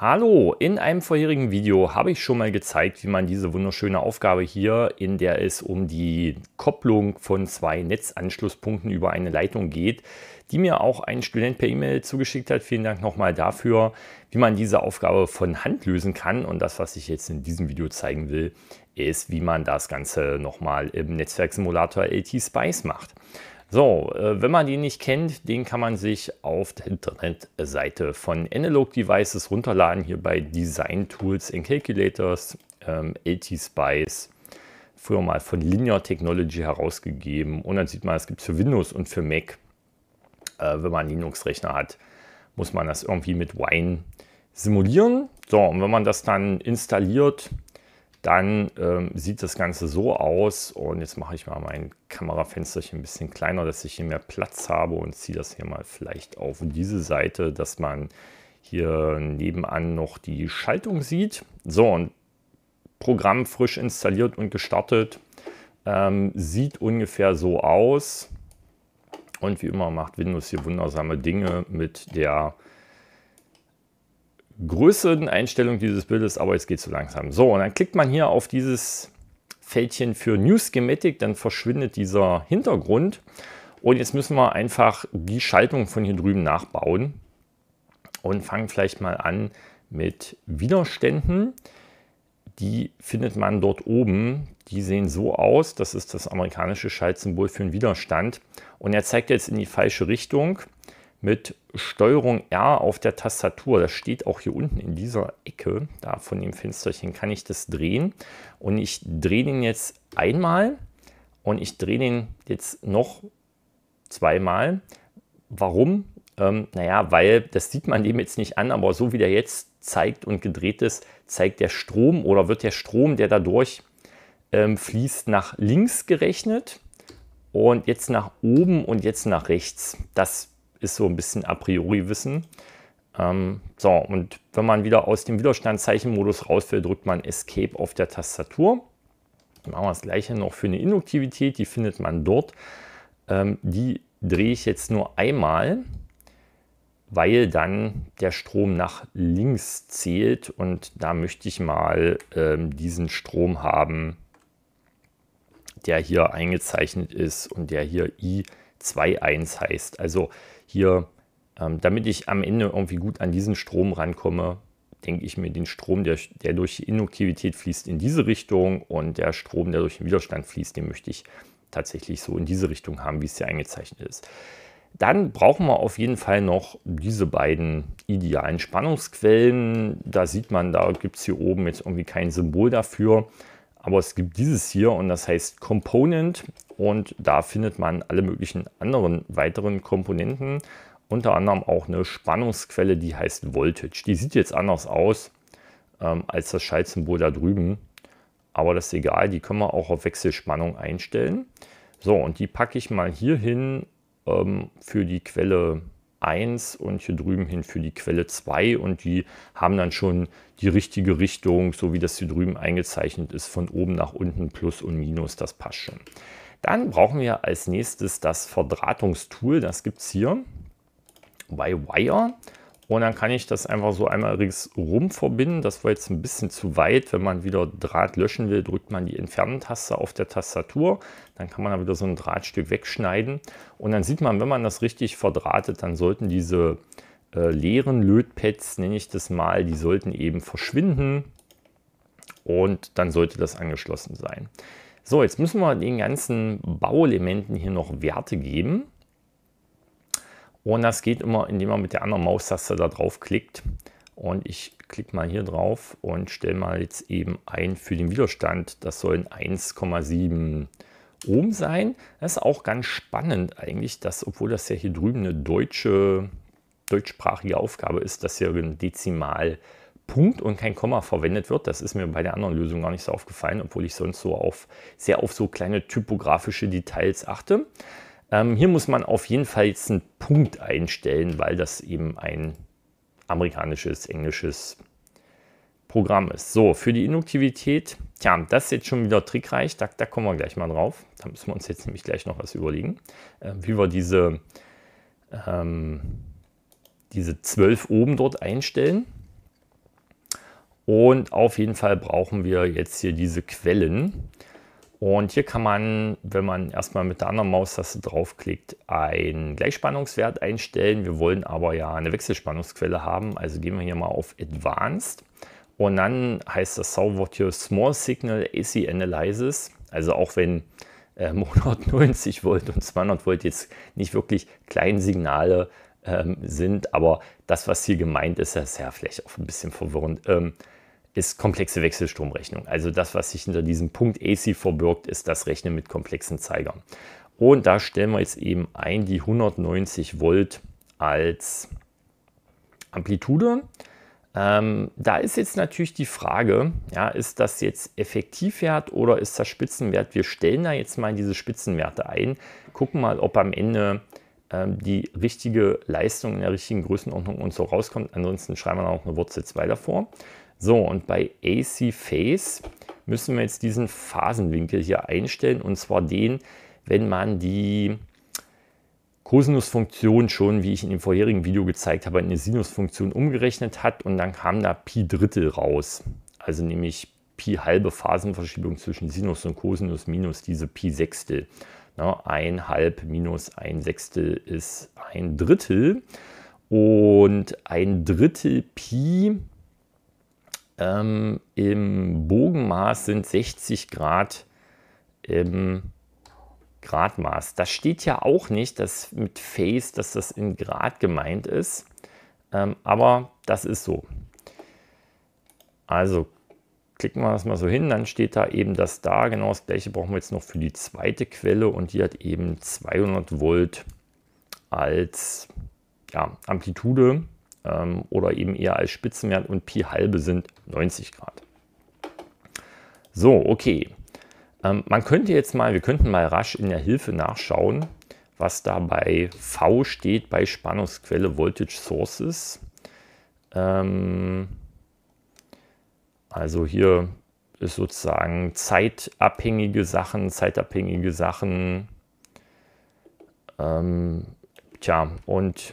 Hallo, in einem vorherigen Video habe ich schon mal gezeigt, wie man diese wunderschöne Aufgabe hier, in der es um die Kopplung von zwei Netzanschlusspunkten über eine Leitung geht, die mir auch ein Student per E-Mail zugeschickt hat. Vielen Dank nochmal dafür, wie man diese Aufgabe von Hand lösen kann. Und das, was ich jetzt in diesem Video zeigen will, ist, wie man das Ganze nochmal im Netzwerksimulator LT Spice macht. So, äh, wenn man den nicht kennt, den kann man sich auf der Internetseite von Analog Devices runterladen, hier bei Design Tools and Calculators, ähm, LT Spice, früher mal von Linear Technology herausgegeben. Und dann sieht man, es gibt es für Windows und für Mac. Äh, wenn man einen Linux-Rechner hat, muss man das irgendwie mit Wine simulieren. So, und wenn man das dann installiert, dann ähm, sieht das Ganze so aus. Und jetzt mache ich mal mein Kamerafensterchen ein bisschen kleiner, dass ich hier mehr Platz habe und ziehe das hier mal vielleicht auf diese Seite, dass man hier nebenan noch die Schaltung sieht. So, und Programm frisch installiert und gestartet. Ähm, sieht ungefähr so aus. Und wie immer macht Windows hier wundersame Dinge mit der größeren Größeneinstellung dieses Bildes, aber jetzt geht es zu so langsam. So, und dann klickt man hier auf dieses Fältchen für New Schematic, dann verschwindet dieser Hintergrund. Und jetzt müssen wir einfach die Schaltung von hier drüben nachbauen und fangen vielleicht mal an mit Widerständen. Die findet man dort oben. Die sehen so aus. Das ist das amerikanische Schaltsymbol für einen Widerstand. Und er zeigt jetzt in die falsche Richtung mit Steuerung R auf der Tastatur. Das steht auch hier unten in dieser Ecke. Da von dem Fensterchen kann ich das drehen. Und ich drehe den jetzt einmal und ich drehe den jetzt noch zweimal. Warum? Ähm, naja, weil das sieht man dem jetzt nicht an, aber so wie der jetzt zeigt und gedreht ist, zeigt der Strom oder wird der Strom, der dadurch ähm, fließt, nach links gerechnet und jetzt nach oben und jetzt nach rechts. Das ist so ein bisschen a priori Wissen. Ähm, so, und wenn man wieder aus dem Widerstandszeichenmodus raus will, drückt man Escape auf der Tastatur. machen wir das gleiche noch für eine Induktivität, die findet man dort. Ähm, die drehe ich jetzt nur einmal, weil dann der Strom nach links zählt und da möchte ich mal ähm, diesen Strom haben, der hier eingezeichnet ist und der hier I21 heißt. Also hier, ähm, damit ich am Ende irgendwie gut an diesen Strom rankomme, denke ich mir den Strom, der, der durch die Induktivität fließt, in diese Richtung und der Strom, der durch den Widerstand fließt, den möchte ich tatsächlich so in diese Richtung haben, wie es hier eingezeichnet ist. Dann brauchen wir auf jeden Fall noch diese beiden idealen Spannungsquellen. Da sieht man, da gibt es hier oben jetzt irgendwie kein Symbol dafür. Aber es gibt dieses hier und das heißt Component und da findet man alle möglichen anderen weiteren Komponenten, unter anderem auch eine Spannungsquelle, die heißt Voltage. Die sieht jetzt anders aus ähm, als das Schaltsymbol da drüben, aber das ist egal, die können wir auch auf Wechselspannung einstellen. So, und die packe ich mal hier hin ähm, für die Quelle 1 und hier drüben hin für die Quelle 2 und die haben dann schon die richtige Richtung, so wie das hier drüben eingezeichnet ist, von oben nach unten plus und minus, das passt schon. Dann brauchen wir als nächstes das Verdrahtungstool, das gibt es hier bei Wire. Und dann kann ich das einfach so einmal ringsrum verbinden. Das war jetzt ein bisschen zu weit. Wenn man wieder Draht löschen will, drückt man die Entfernen-Taste auf der Tastatur. Dann kann man da wieder so ein Drahtstück wegschneiden. Und dann sieht man, wenn man das richtig verdrahtet, dann sollten diese äh, leeren Lötpads, nenne ich das mal, die sollten eben verschwinden. Und dann sollte das angeschlossen sein. So, jetzt müssen wir den ganzen Bauelementen hier noch Werte geben. Und das geht immer, indem man mit der anderen Maustaste da drauf klickt. Und ich klicke mal hier drauf und stelle mal jetzt eben ein für den Widerstand. Das sollen 1,7 Ohm sein. Das ist auch ganz spannend eigentlich, dass, obwohl das ja hier drüben eine deutsche, deutschsprachige Aufgabe ist, dass hier ein Dezimalpunkt und kein Komma verwendet wird. Das ist mir bei der anderen Lösung gar nicht so aufgefallen, obwohl ich sonst so auf sehr auf so kleine typografische Details achte. Ähm, hier muss man auf jeden Fall jetzt einen Punkt einstellen, weil das eben ein amerikanisches, englisches Programm ist. So, für die Induktivität, tja, das ist jetzt schon wieder trickreich, da, da kommen wir gleich mal drauf. Da müssen wir uns jetzt nämlich gleich noch was überlegen, äh, wie wir diese, ähm, diese 12 oben dort einstellen. Und auf jeden Fall brauchen wir jetzt hier diese Quellen. Und hier kann man, wenn man erstmal mit der anderen Maustaste draufklickt, einen Gleichspannungswert einstellen. Wir wollen aber ja eine Wechselspannungsquelle haben, also gehen wir hier mal auf Advanced. Und dann heißt das Sauwort hier Small Signal AC Analysis. Also auch wenn äh, 190 Volt und 200 Volt jetzt nicht wirklich kleine Signale ähm, sind, aber das, was hier gemeint ist, ist ja vielleicht auch ein bisschen verwirrend. Ähm, ist komplexe Wechselstromrechnung. Also das, was sich hinter diesem Punkt AC verbirgt, ist das Rechnen mit komplexen Zeigern. Und da stellen wir jetzt eben ein die 190 Volt als Amplitude. Ähm, da ist jetzt natürlich die Frage, ja, ist das jetzt Effektivwert oder ist das Spitzenwert? Wir stellen da jetzt mal diese Spitzenwerte ein, gucken mal, ob am Ende ähm, die richtige Leistung in der richtigen Größenordnung und so rauskommt. Ansonsten schreiben wir noch eine Wurzel 2 davor. So, und bei AC Phase müssen wir jetzt diesen Phasenwinkel hier einstellen und zwar den, wenn man die Kosinusfunktion schon, wie ich in dem vorherigen Video gezeigt habe, in eine Sinusfunktion umgerechnet hat und dann kam da Pi Drittel raus. Also nämlich Pi halbe Phasenverschiebung zwischen Sinus und Kosinus minus diese Pi Sechstel. Na, ein halb minus ein Sechstel ist ein Drittel und ein Drittel Pi ähm, Im Bogenmaß sind 60 Grad im Gradmaß. Das steht ja auch nicht, dass mit Face, dass das in Grad gemeint ist. Ähm, aber das ist so. Also klicken wir das mal so hin, dann steht da eben das da. Genau das gleiche brauchen wir jetzt noch für die zweite Quelle und die hat eben 200 Volt als ja, Amplitude ähm, oder eben eher als Spitzenwert und Pi halbe sind 90 Grad. So, okay. Ähm, man könnte jetzt mal, wir könnten mal rasch in der Hilfe nachschauen, was da bei V steht, bei Spannungsquelle Voltage Sources. Ähm, also hier ist sozusagen zeitabhängige Sachen, zeitabhängige Sachen. Ähm, tja, und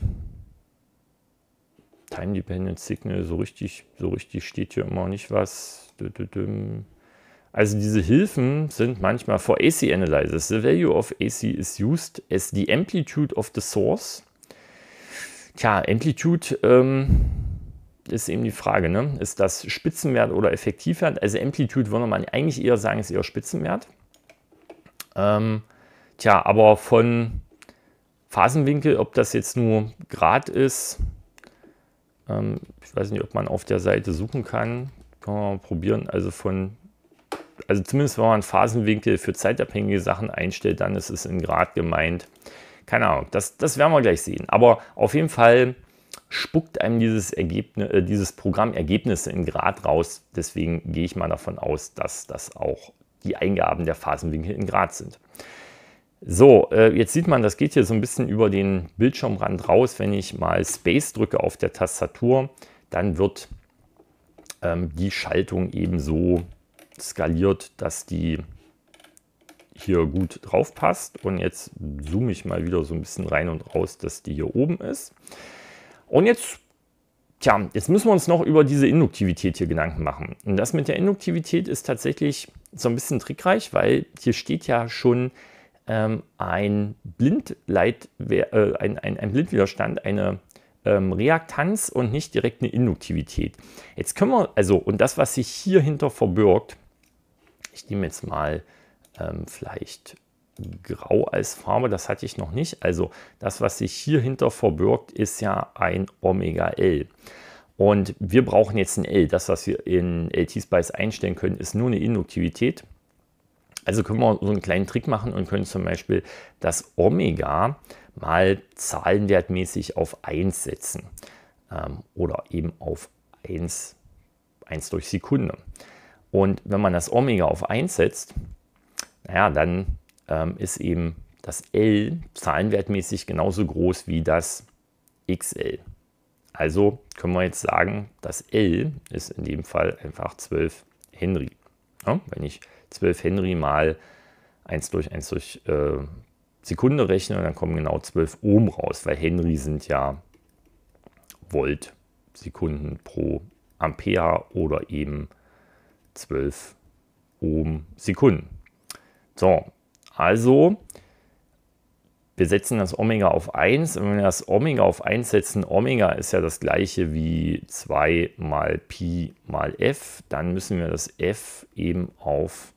Time Dependent Signal, so richtig, so richtig steht hier immer nicht was. Also diese Hilfen sind manchmal for AC Analysis. The value of AC is used as the amplitude of the source. Tja, Amplitude ähm, ist eben die Frage, ne? ist das Spitzenwert oder Effektivwert? Also Amplitude würde man eigentlich eher sagen, ist eher Spitzenwert. Ähm, tja, aber von Phasenwinkel, ob das jetzt nur Grad ist, ähm, ich weiß nicht, ob man auf der Seite suchen kann. Kann man mal probieren. Also von, also zumindest wenn man Phasenwinkel für zeitabhängige Sachen einstellt, dann ist es in Grad gemeint. Keine Ahnung, das, das werden wir gleich sehen. Aber auf jeden Fall spuckt einem dieses, Ergebnis, äh, dieses Programm Ergebnisse in Grad raus. Deswegen gehe ich mal davon aus, dass das auch die Eingaben der Phasenwinkel in Grad sind. So, äh, jetzt sieht man, das geht hier so ein bisschen über den Bildschirmrand raus. Wenn ich mal Space drücke auf der Tastatur, dann wird ähm, die Schaltung eben so skaliert, dass die hier gut drauf passt. Und jetzt zoome ich mal wieder so ein bisschen rein und raus, dass die hier oben ist. Und jetzt, tja, jetzt müssen wir uns noch über diese Induktivität hier Gedanken machen. Und das mit der Induktivität ist tatsächlich so ein bisschen trickreich, weil hier steht ja schon ähm, ein, Blindleitwehr, äh, ein, ein, ein Blindwiderstand, eine ähm, Reaktanz und nicht direkt eine Induktivität. Jetzt können wir, also, und das, was sich hier hinter verbirgt, ich nehme jetzt mal ähm, vielleicht Grau als Farbe, das hatte ich noch nicht. Also das, was sich hier hinter verbirgt, ist ja ein Omega-L. Und wir brauchen jetzt ein L. Das, was wir in LT-Spice einstellen können, ist nur eine Induktivität. Also können wir so einen kleinen Trick machen und können zum Beispiel das Omega mal zahlenwertmäßig auf 1 setzen ähm, oder eben auf 1, 1 durch Sekunde. Und wenn man das Omega auf 1 setzt, naja, dann ähm, ist eben das L zahlenwertmäßig genauso groß wie das XL. Also können wir jetzt sagen, das L ist in dem Fall einfach 12 Henry. Ja, ne? wenn ich 12 Henry mal 1 durch 1 durch äh, Sekunde rechne dann kommen genau 12 Ohm raus, weil Henry sind ja Volt Sekunden pro Ampere oder eben 12 Ohm Sekunden. So, also wir setzen das Omega auf 1 und wenn wir das Omega auf 1 setzen, Omega ist ja das gleiche wie 2 mal Pi mal F, dann müssen wir das F eben auf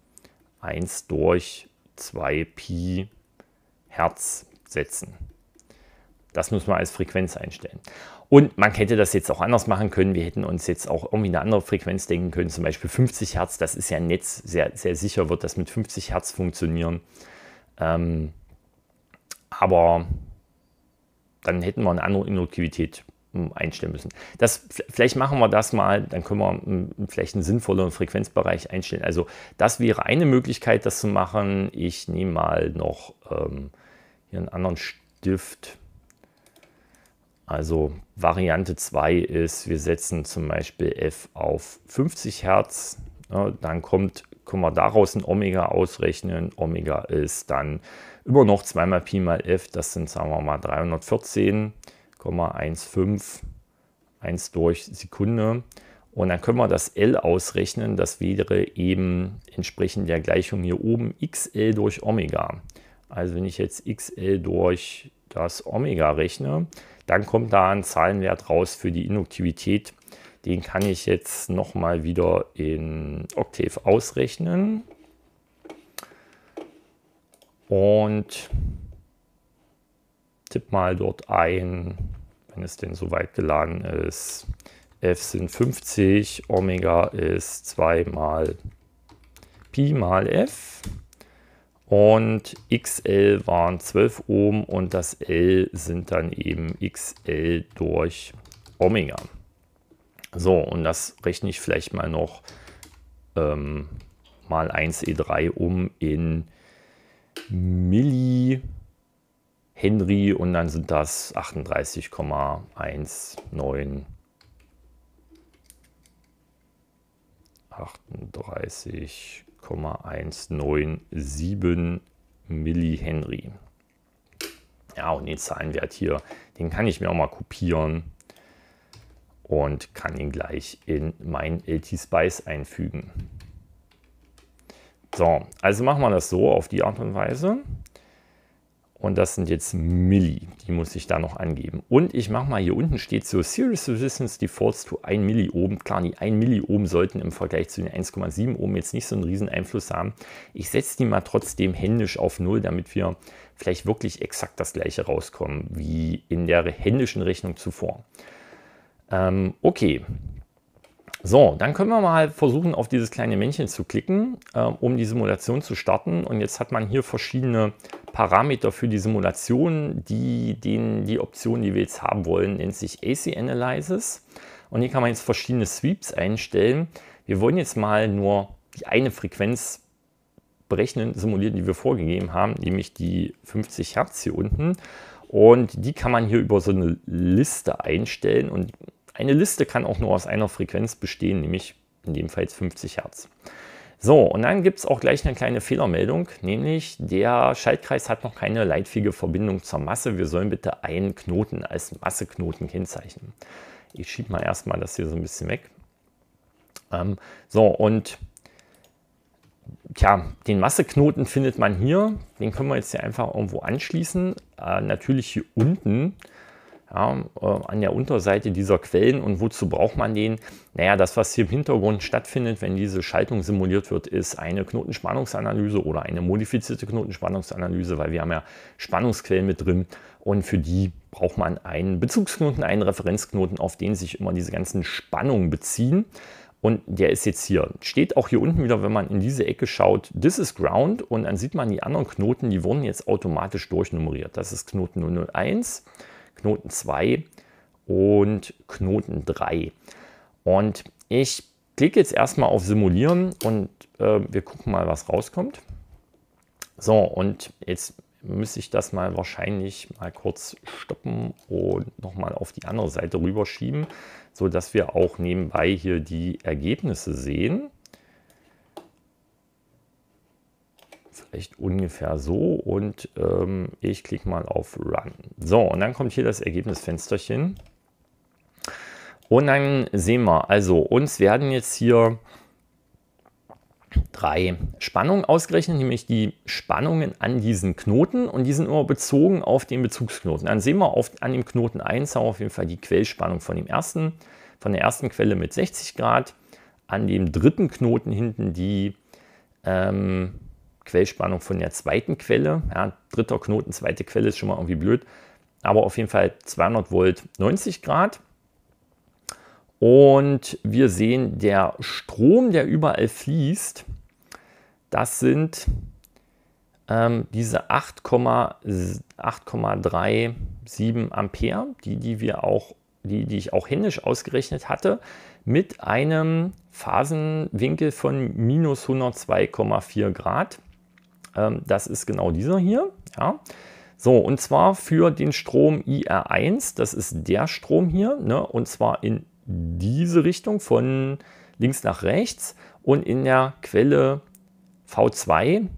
1 durch 2 Pi Hertz setzen. Das muss man als Frequenz einstellen. Und man hätte das jetzt auch anders machen können. Wir hätten uns jetzt auch irgendwie eine andere Frequenz denken können, zum Beispiel 50 Hertz. Das ist ja ein Netz, sehr, sehr sicher wird das mit 50 Hertz funktionieren. Ähm, aber dann hätten wir eine andere Induktivität einstellen müssen. Das, vielleicht machen wir das mal, dann können wir vielleicht einen sinnvolleren Frequenzbereich einstellen. Also das wäre eine Möglichkeit, das zu machen. Ich nehme mal noch ähm, hier einen anderen Stift. Also Variante 2 ist, wir setzen zum Beispiel F auf 50 Hertz. Ja, dann kommt, können wir daraus ein Omega ausrechnen. Omega ist dann immer noch 2 mal Pi mal F, das sind sagen wir mal 314 1,151 durch Sekunde. Und dann können wir das L ausrechnen. Das wäre eben entsprechend der Gleichung hier oben xl durch Omega. Also wenn ich jetzt xl durch das Omega rechne, dann kommt da ein Zahlenwert raus für die Induktivität. Den kann ich jetzt nochmal wieder in Octave ausrechnen. Und tippe mal dort ein, wenn es denn so weit geladen ist. F sind 50, Omega ist 2 mal Pi mal F. Und XL waren 12 Ohm und das L sind dann eben XL durch Omega. So, und das rechne ich vielleicht mal noch ähm, mal 1E3 e um in Milli Henry und dann sind das 38,19 38,197 Millihenry. Ja, und den Zahlenwert hier, den kann ich mir auch mal kopieren und kann ihn gleich in mein LT Spice einfügen. So, also machen wir das so auf die Art und Weise. Und das sind jetzt Milli, die muss ich da noch angeben. Und ich mache mal hier unten steht so Serious Resistance Defaults to 1 Milli oben. Klar, die 1 Milli oben sollten im Vergleich zu den 1,7 oben jetzt nicht so einen riesen Einfluss haben. Ich setze die mal trotzdem händisch auf 0, damit wir vielleicht wirklich exakt das gleiche rauskommen wie in der händischen Rechnung zuvor. Ähm, okay, so, dann können wir mal versuchen, auf dieses kleine Männchen zu klicken, äh, um die Simulation zu starten. Und jetzt hat man hier verschiedene Parameter für die Simulation, die den, die Option, die wir jetzt haben wollen, nennt sich AC Analysis. Und hier kann man jetzt verschiedene Sweeps einstellen. Wir wollen jetzt mal nur die eine Frequenz berechnen, simulieren, die wir vorgegeben haben, nämlich die 50 Hertz hier unten. Und die kann man hier über so eine Liste einstellen. Und eine Liste kann auch nur aus einer Frequenz bestehen, nämlich in dem Fall jetzt 50 Hertz. So, und dann gibt es auch gleich eine kleine Fehlermeldung, nämlich der Schaltkreis hat noch keine leitfähige Verbindung zur Masse. Wir sollen bitte einen Knoten als Masseknoten kennzeichnen. Ich schiebe mal erstmal das hier so ein bisschen weg. Ähm, so, und tja, den Masseknoten findet man hier. Den können wir jetzt hier einfach irgendwo anschließen. Äh, natürlich hier unten ja, äh, an der Unterseite dieser Quellen. Und wozu braucht man den? Naja, das, was hier im Hintergrund stattfindet, wenn diese Schaltung simuliert wird, ist eine Knotenspannungsanalyse oder eine modifizierte Knotenspannungsanalyse, weil wir haben ja Spannungsquellen mit drin und für die braucht man einen Bezugsknoten, einen Referenzknoten, auf den sich immer diese ganzen Spannungen beziehen. Und der ist jetzt hier. Steht auch hier unten wieder, wenn man in diese Ecke schaut, this is ground. Und dann sieht man die anderen Knoten, die wurden jetzt automatisch durchnummeriert. Das ist Knoten 001. Knoten 2 und Knoten 3. Und ich klicke jetzt erstmal auf Simulieren und äh, wir gucken mal, was rauskommt. So, und jetzt müsste ich das mal wahrscheinlich mal kurz stoppen und nochmal auf die andere Seite rüberschieben, sodass wir auch nebenbei hier die Ergebnisse sehen. vielleicht ungefähr so und ähm, ich klicke mal auf Run. So, und dann kommt hier das Ergebnisfensterchen. Und dann sehen wir, also uns werden jetzt hier drei Spannungen ausgerechnet, nämlich die Spannungen an diesen Knoten und die sind immer bezogen auf den Bezugsknoten. Dann sehen wir auf, an dem Knoten 1 haben wir auf jeden Fall die Quellspannung von dem ersten, von der ersten Quelle mit 60 Grad, an dem dritten Knoten hinten die ähm, Quellspannung von der zweiten Quelle. Ja, dritter Knoten, zweite Quelle ist schon mal irgendwie blöd. Aber auf jeden Fall 200 Volt, 90 Grad. Und wir sehen, der Strom, der überall fließt, das sind ähm, diese 8,37 Ampere, die, die, wir auch, die, die ich auch händisch ausgerechnet hatte, mit einem Phasenwinkel von minus 102,4 Grad. Ähm, das ist genau dieser hier. Ja. So, und zwar für den Strom IR1, das ist der Strom hier, ne, und zwar in diese Richtung von links nach rechts und in der Quelle V2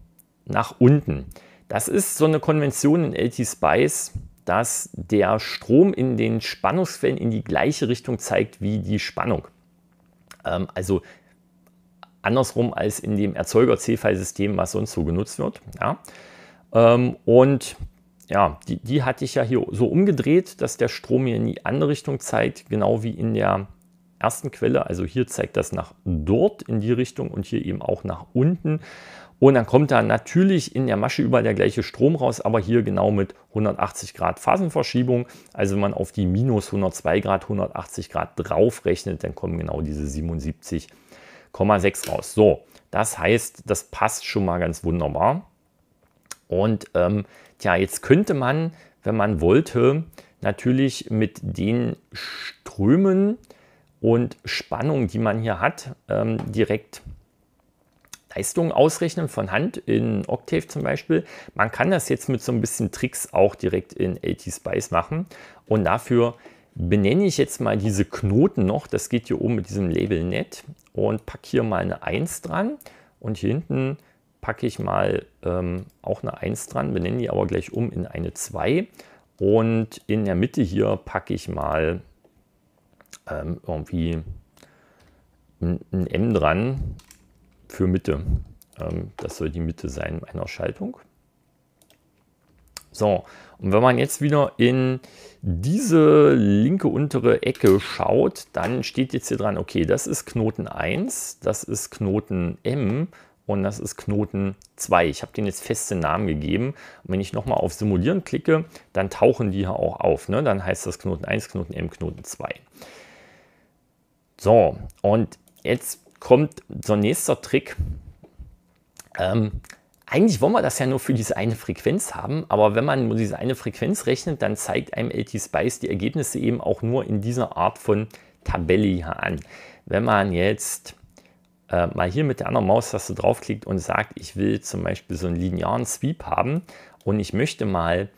nach unten. Das ist so eine Konvention in LT-Spice, dass der Strom in den Spannungsquellen in die gleiche Richtung zeigt wie die Spannung. Ähm, also andersrum als in dem Erzeuger-C-File-System, was sonst so genutzt wird. Ja. Ähm, und ja, die, die hatte ich ja hier so umgedreht, dass der Strom hier in die andere Richtung zeigt, genau wie in der ersten Quelle. Also hier zeigt das nach dort in die Richtung und hier eben auch nach unten. Und dann kommt da natürlich in der Masche überall der gleiche Strom raus, aber hier genau mit 180 Grad Phasenverschiebung. Also wenn man auf die minus 102 Grad, 180 Grad draufrechnet, dann kommen genau diese 77 Grad. 0,6 raus. So, das heißt, das passt schon mal ganz wunderbar. Und ähm, tja, jetzt könnte man, wenn man wollte, natürlich mit den Strömen und Spannungen, die man hier hat, ähm, direkt Leistungen ausrechnen von Hand in Octave zum Beispiel. Man kann das jetzt mit so ein bisschen Tricks auch direkt in LT Spice machen und dafür benenne ich jetzt mal diese Knoten noch. Das geht hier oben mit diesem Label Net und packe hier mal eine 1 dran. Und hier hinten packe ich mal ähm, auch eine 1 dran, benenne die aber gleich um in eine 2. Und in der Mitte hier packe ich mal ähm, irgendwie ein, ein M dran für Mitte. Ähm, das soll die Mitte sein meiner Schaltung. So, und wenn man jetzt wieder in diese linke untere Ecke schaut, dann steht jetzt hier dran, okay, das ist Knoten 1, das ist Knoten M und das ist Knoten 2. Ich habe den jetzt feste Namen gegeben. Und wenn ich nochmal auf Simulieren klicke, dann tauchen die hier auch auf. Ne? Dann heißt das Knoten 1, Knoten M, Knoten 2. So, und jetzt kommt so ein nächster Trick. Ähm, eigentlich wollen wir das ja nur für diese eine Frequenz haben, aber wenn man nur diese eine Frequenz rechnet, dann zeigt einem LT Spice die Ergebnisse eben auch nur in dieser Art von Tabelle hier an. Wenn man jetzt äh, mal hier mit der anderen Maustaste draufklickt und sagt, ich will zum Beispiel so einen linearen Sweep haben und ich möchte mal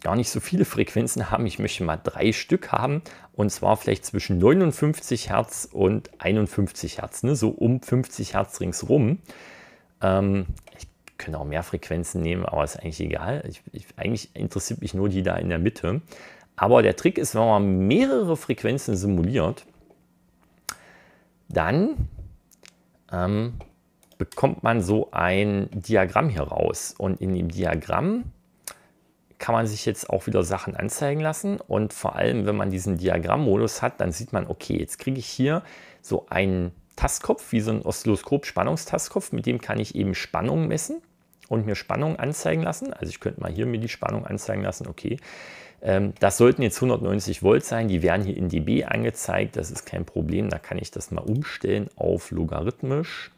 gar nicht so viele Frequenzen haben, ich möchte mal drei Stück haben und zwar vielleicht zwischen 59 Hertz und 51 Hertz, ne? so um 50 Hertz ringsrum. Ähm, ich können auch mehr Frequenzen nehmen, aber ist eigentlich egal. Ich, ich, eigentlich interessiert mich nur die da in der Mitte. Aber der Trick ist, wenn man mehrere Frequenzen simuliert, dann ähm, bekommt man so ein Diagramm hier raus. Und in dem Diagramm kann man sich jetzt auch wieder Sachen anzeigen lassen. Und vor allem, wenn man diesen Diagrammmodus hat, dann sieht man, okay, jetzt kriege ich hier so einen Tastkopf, wie so ein Oszilloskop Spannungstastkopf, mit dem kann ich eben Spannung messen und mir Spannung anzeigen lassen. Also ich könnte mal hier mir die Spannung anzeigen lassen, okay. Ähm, das sollten jetzt 190 Volt sein, die werden hier in dB angezeigt, das ist kein Problem, da kann ich das mal umstellen auf logarithmisch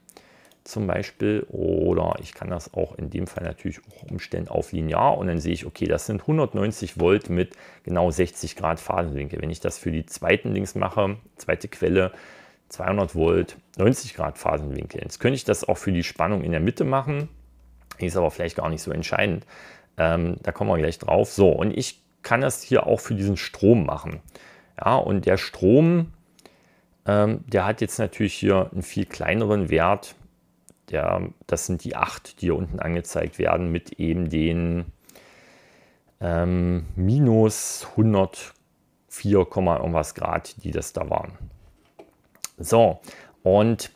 zum Beispiel oder ich kann das auch in dem Fall natürlich auch umstellen auf linear und dann sehe ich, okay, das sind 190 Volt mit genau 60 Grad Phasenwinkel. Wenn ich das für die zweiten Links mache, zweite Quelle, 200 Volt, 90 Grad Phasenwinkel. Jetzt könnte ich das auch für die Spannung in der Mitte machen. ist aber vielleicht gar nicht so entscheidend. Ähm, da kommen wir gleich drauf. So, und ich kann das hier auch für diesen Strom machen. Ja, und der Strom, ähm, der hat jetzt natürlich hier einen viel kleineren Wert. Der, das sind die 8, die hier unten angezeigt werden, mit eben den ähm, minus 104, irgendwas Grad, die das da waren. So, und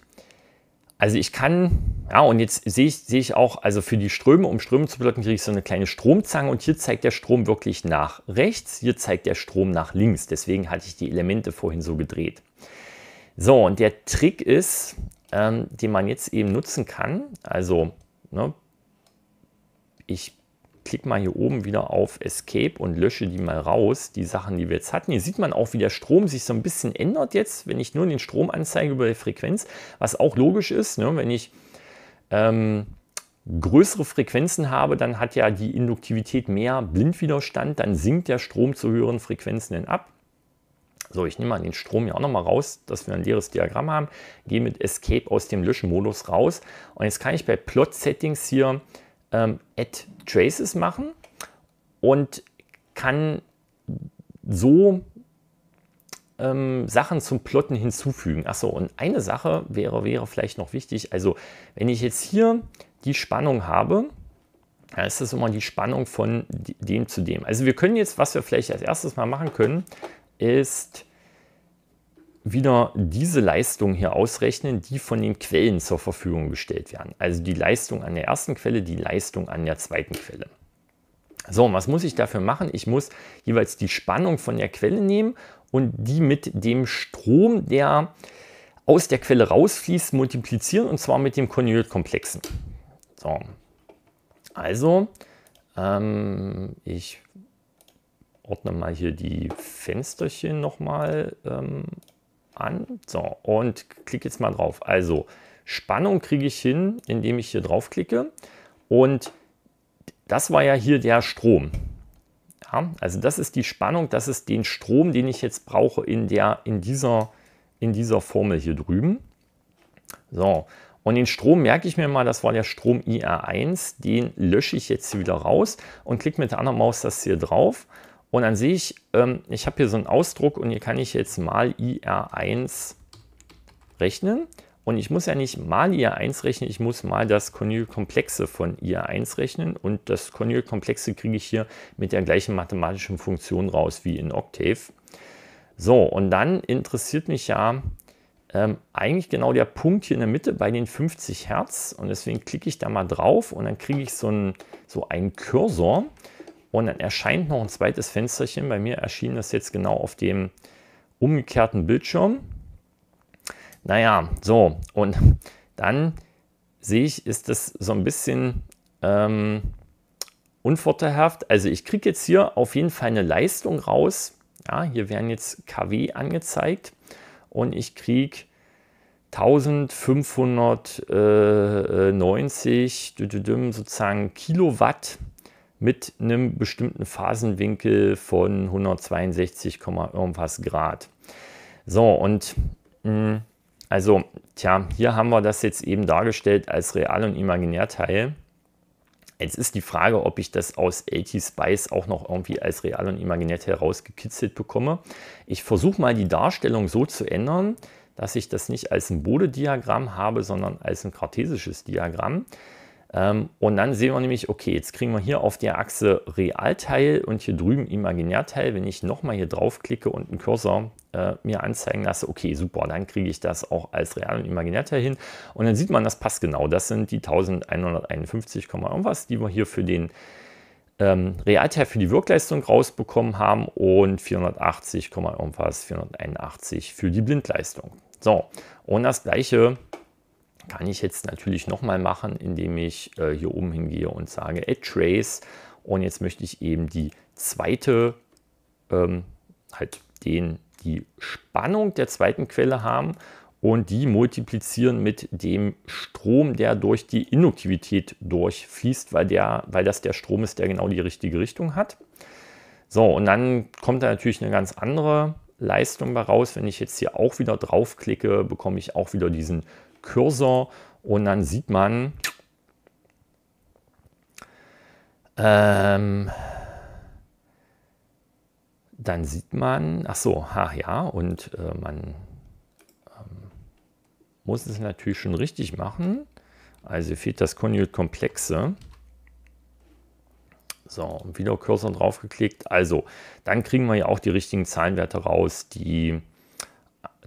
also ich kann, ja, und jetzt sehe ich, sehe ich auch, also für die Ströme, um Ströme zu blocken, kriege ich so eine kleine Stromzange und hier zeigt der Strom wirklich nach rechts, hier zeigt der Strom nach links. Deswegen hatte ich die Elemente vorhin so gedreht. So, und der Trick ist, ähm, den man jetzt eben nutzen kann, also ne, ich klick mal hier oben wieder auf Escape und lösche die mal raus, die Sachen, die wir jetzt hatten. Hier sieht man auch, wie der Strom sich so ein bisschen ändert jetzt, wenn ich nur den Strom anzeige über die Frequenz, was auch logisch ist, ne? wenn ich ähm, größere Frequenzen habe, dann hat ja die Induktivität mehr Blindwiderstand, dann sinkt der Strom zu höheren Frequenzen hin ab. So, ich nehme mal den Strom hier auch nochmal raus, dass wir ein leeres Diagramm haben, gehe mit Escape aus dem Löschen-Modus raus und jetzt kann ich bei Plot-Settings hier ähm, Add Traces machen und kann so ähm, Sachen zum Plotten hinzufügen. Achso, und eine Sache wäre, wäre vielleicht noch wichtig. Also, wenn ich jetzt hier die Spannung habe, dann ist das immer die Spannung von dem zu dem. Also, wir können jetzt, was wir vielleicht als erstes mal machen können, ist wieder diese Leistung hier ausrechnen, die von den Quellen zur Verfügung gestellt werden. Also die Leistung an der ersten Quelle, die Leistung an der zweiten Quelle. So, was muss ich dafür machen? Ich muss jeweils die Spannung von der Quelle nehmen und die mit dem Strom, der aus der Quelle rausfließt, multiplizieren und zwar mit dem Konjugitkomplexen. So, also ähm, ich ordne mal hier die Fensterchen nochmal ähm, an. So, und klicke jetzt mal drauf. Also, Spannung kriege ich hin, indem ich hier drauf klicke. Und das war ja hier der Strom. Ja, also das ist die Spannung, das ist den Strom, den ich jetzt brauche in, der, in, dieser, in dieser Formel hier drüben. So, und den Strom merke ich mir mal, das war der Strom IR1, den lösche ich jetzt wieder raus und klicke mit der anderen Maus das hier drauf. Und dann sehe ich, ähm, ich habe hier so einen Ausdruck und hier kann ich jetzt mal IR1 rechnen. Und ich muss ja nicht mal IR1 rechnen, ich muss mal das Konjugelkomplexe von IR1 rechnen. Und das Konjugelkomplexe kriege ich hier mit der gleichen mathematischen Funktion raus wie in Octave. So, und dann interessiert mich ja ähm, eigentlich genau der Punkt hier in der Mitte bei den 50 Hertz. Und deswegen klicke ich da mal drauf und dann kriege ich so einen, so einen Cursor. Und dann erscheint noch ein zweites Fensterchen. Bei mir erschien das jetzt genau auf dem umgekehrten Bildschirm. Naja, so. Und dann sehe ich, ist das so ein bisschen ähm, unvorteilhaft. Also ich kriege jetzt hier auf jeden Fall eine Leistung raus. Ja, hier werden jetzt KW angezeigt und ich kriege 1590 sozusagen Kilowatt mit einem bestimmten Phasenwinkel von 162, irgendwas Grad. So, und mm, also, tja, hier haben wir das jetzt eben dargestellt als Real- und Imaginärteil. Jetzt ist die Frage, ob ich das aus LT Spice auch noch irgendwie als Real- und Imaginärteil rausgekitzelt bekomme. Ich versuche mal die Darstellung so zu ändern, dass ich das nicht als ein Bode-Diagramm habe, sondern als ein kartesisches Diagramm. Ähm, und dann sehen wir nämlich, okay, jetzt kriegen wir hier auf der Achse Realteil und hier drüben Imaginärteil. Wenn ich nochmal hier draufklicke und einen Cursor äh, mir anzeigen lasse, okay, super, dann kriege ich das auch als Real- und Imaginärteil hin. Und dann sieht man, das passt genau. Das sind die 1151, irgendwas, die wir hier für den ähm, Realteil für die Wirkleistung rausbekommen haben und 480, irgendwas, 481 für die Blindleistung. So, und das gleiche kann ich jetzt natürlich nochmal machen, indem ich äh, hier oben hingehe und sage Add Trace. Und jetzt möchte ich eben die zweite, ähm, halt den, die Spannung der zweiten Quelle haben und die multiplizieren mit dem Strom, der durch die Induktivität durchfließt, weil, der, weil das der Strom ist, der genau die richtige Richtung hat. So, und dann kommt da natürlich eine ganz andere Leistung raus. Wenn ich jetzt hier auch wieder draufklicke, bekomme ich auch wieder diesen Cursor und dann sieht man, ähm, dann sieht man, ach so, ha, ja, und äh, man ähm, muss es natürlich schon richtig machen. Also fehlt das Konjugate Komplexe. So, und wieder Cursor draufgeklickt. Also, dann kriegen wir ja auch die richtigen Zahlenwerte raus, die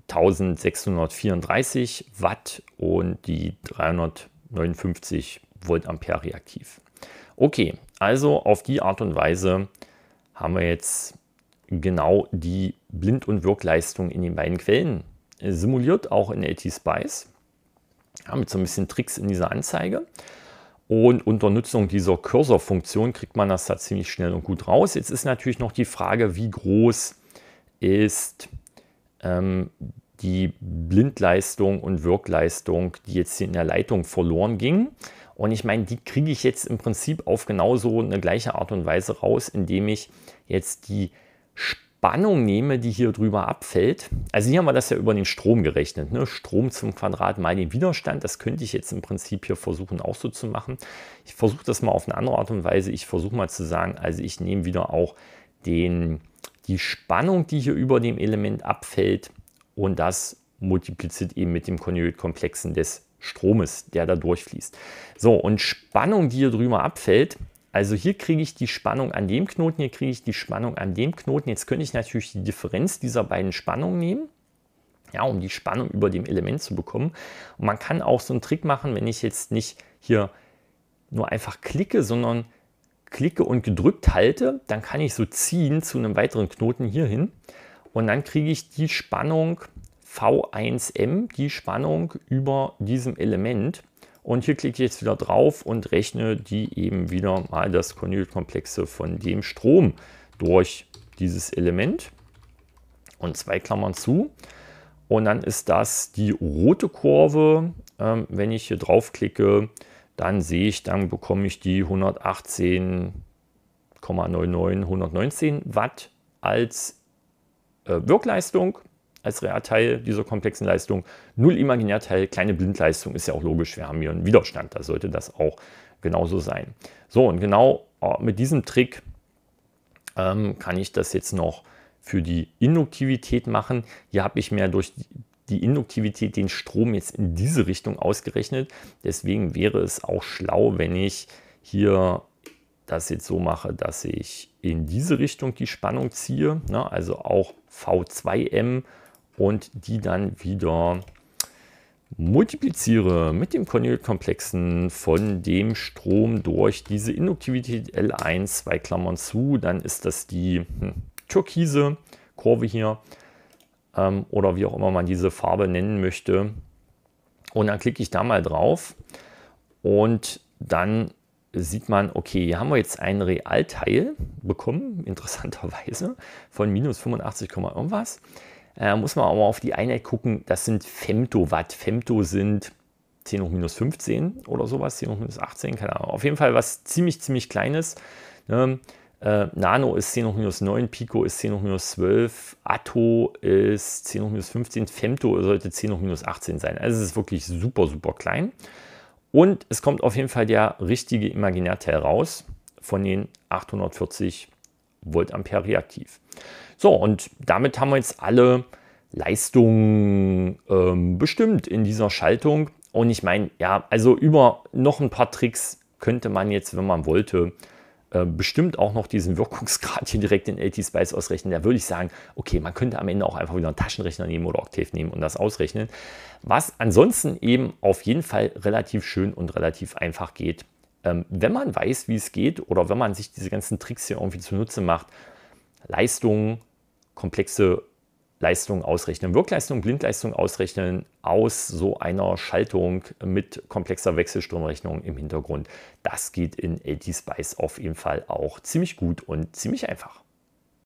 1634 Watt und die 359 Volt Ampere reaktiv. Okay, also auf die Art und Weise haben wir jetzt genau die Blind- und Wirkleistung in den beiden Quellen äh, simuliert, auch in LT spice Ja, mit so ein bisschen Tricks in dieser Anzeige. Und unter Nutzung dieser Cursor-Funktion kriegt man das da ziemlich schnell und gut raus. Jetzt ist natürlich noch die Frage, wie groß ist ähm, die Blindleistung und Wirkleistung, die jetzt in der Leitung verloren ging. Und ich meine, die kriege ich jetzt im Prinzip auf genauso eine gleiche Art und Weise raus, indem ich jetzt die Spannung nehme, die hier drüber abfällt. Also hier haben wir das ja über den Strom gerechnet. Ne? Strom zum Quadrat mal den Widerstand. Das könnte ich jetzt im Prinzip hier versuchen auch so zu machen. Ich versuche das mal auf eine andere Art und Weise. Ich versuche mal zu sagen, also ich nehme wieder auch den die Spannung, die hier über dem Element abfällt und das multipliziert eben mit dem Konjugitkomplexen des Stromes, der da durchfließt. So, und Spannung, die hier drüber abfällt, also hier kriege ich die Spannung an dem Knoten, hier kriege ich die Spannung an dem Knoten. Jetzt könnte ich natürlich die Differenz dieser beiden Spannungen nehmen, ja, um die Spannung über dem Element zu bekommen. Und man kann auch so einen Trick machen, wenn ich jetzt nicht hier nur einfach klicke, sondern klicke und gedrückt halte, dann kann ich so ziehen zu einem weiteren Knoten hierhin und dann kriege ich die Spannung V1M, die Spannung über diesem Element. Und hier klicke ich jetzt wieder drauf und rechne die eben wieder mal das Konjugatkomplexe von dem Strom durch dieses Element. Und zwei Klammern zu. Und dann ist das die rote Kurve. Ähm, wenn ich hier drauf klicke, dann sehe ich, dann bekomme ich die 118,99, 119 Watt als äh, Wirkleistung, als Realteil dieser komplexen Leistung. Null Imaginärteil, kleine Blindleistung ist ja auch logisch. Wir haben hier einen Widerstand, da sollte das auch genauso sein. So, und genau äh, mit diesem Trick ähm, kann ich das jetzt noch für die Induktivität machen. Hier habe ich mir durch die Induktivität den Strom jetzt in diese Richtung ausgerechnet. Deswegen wäre es auch schlau, wenn ich hier das jetzt so mache, dass ich in diese Richtung die Spannung ziehe, ne? also auch V2M und die dann wieder multipliziere mit dem Konjugatkomplexen von dem Strom durch diese Induktivität L1, zwei Klammern zu, dann ist das die hm, türkise Kurve hier ähm, oder wie auch immer man diese Farbe nennen möchte. Und dann klicke ich da mal drauf und dann sieht man, okay, hier haben wir jetzt einen Realteil bekommen, interessanterweise, von minus 85, irgendwas. Äh, muss man aber auf die Einheit gucken, das sind Femtowatt. Femto sind 10 hoch minus 15 oder sowas, 10 hoch minus 18, keine Ahnung. Auf jeden Fall was ziemlich, ziemlich Kleines. Ne? Äh, Nano ist 10 hoch minus 9, Pico ist 10 hoch minus 12, Atto ist 10 hoch minus 15, Femto sollte 10 hoch minus 18 sein. Also es ist wirklich super, super klein. Und es kommt auf jeden Fall der richtige Imaginärteil raus von den 840 Volt Ampere reaktiv. So, und damit haben wir jetzt alle Leistungen ähm, bestimmt in dieser Schaltung. Und ich meine, ja, also über noch ein paar Tricks könnte man jetzt, wenn man wollte, äh, bestimmt auch noch diesen Wirkungsgrad hier direkt in LT Spice ausrechnen, da würde ich sagen, okay, man könnte am Ende auch einfach wieder einen Taschenrechner nehmen oder Octave nehmen und das ausrechnen. Was ansonsten eben auf jeden Fall relativ schön und relativ einfach geht, ähm, wenn man weiß, wie es geht oder wenn man sich diese ganzen Tricks hier irgendwie zunutze macht. Leistungen, komplexe Leistung ausrechnen, Wirkleistung, Blindleistung ausrechnen aus so einer Schaltung mit komplexer Wechselstromrechnung im Hintergrund. Das geht in AD Spice auf jeden Fall auch ziemlich gut und ziemlich einfach.